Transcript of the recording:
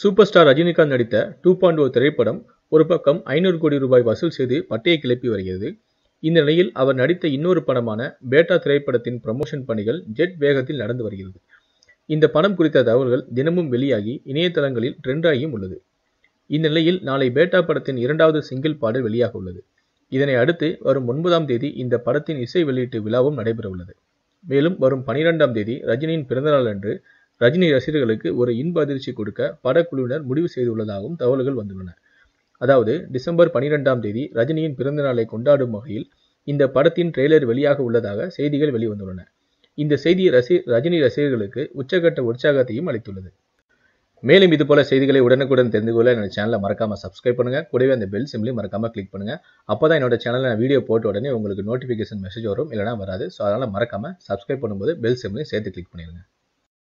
super star Rajinikanth நடித்த two point ஓ திரைப்படம் ஒரு பக்கம் ஐநூறு கோடி ரூபாய் வசூல் செய்து பட்டையை கிளப்பி வருகிறது இந்த நிலையில் அவர் நடித்த இன்னொரு படமான பேட்டா திரைப்படத்தின் ப்ரமோஷன் பணிகள் ஜெட் வேகத்தில் நடந்து வருகிறது இந்த படம் குறித்த தகவல்கள் தினமும் வெளியாகி இணையதளங்களில் ட்ரெண்டாகியும் உள்ளது இந்த நிலையில் நாளை பேட்டா படத்தின் இரண்டாவது சிங்கிள் பாடல் வெளியாக உள்ளது இதனை அடுத்து வரும் ஒன்பதாம் தேதி இந்த படத்தின் இசை வெளியீட்டு விழாவும் நடைபெற உள்ளது மேலும் வரும் பனிரெண்டாம் தேதி ரஜினியின் பிறந்தநாள் அன்று ரஜினி ரசிகர்களுக்கு ஒரு இன்ப அதிர்ச்சி கொடுக்க படக்குழுவினர் முடிவு செய்துள்ளதாகவும் தகவல்கள் வந்துள்ளன அதாவது டிசம்பர் பனிரெண்டாம் தேதி ரஜினியின் பிறந்த நாளை கொண்டாடும் வகையில் இந்த படத்தின் ட்ரெய்லர் வெளியாக உள்ளதாக செய்திகள் வெளிவந்துள்ளன இந்த செய்தி ரசி ரஜினி ரசிகர்களுக்கு உச்சகட்ட உற்சாகத்தையும் அளித்துள்ளது மேலும் இதுபோல செய்திகளை உடனுக்குடன் தெரிந்து கொள்ள என்னோட சேனலை மறக்காமல் சப்ஸ்கிரைப் பண்ணுங்கள் கூடவே அந்த பெல் சிம்லையும் மறக்காமல் கிளிக் பண்ணுங்கள் அப்போ தான் என்னோட சேனலில் நான் வீடியோ போட்ட உடனே உங்களுக்கு நோட்டிஃபிகேஷன் மெசேஜ் வரும் இல்லைனா வராது ஸோ அதனால் மறக்காமல் சப்ஸ்கிரைப் பண்ணும்போது பெல் சிம்லையும் சேர்த்து கிளிக் பண்ணிடுங்க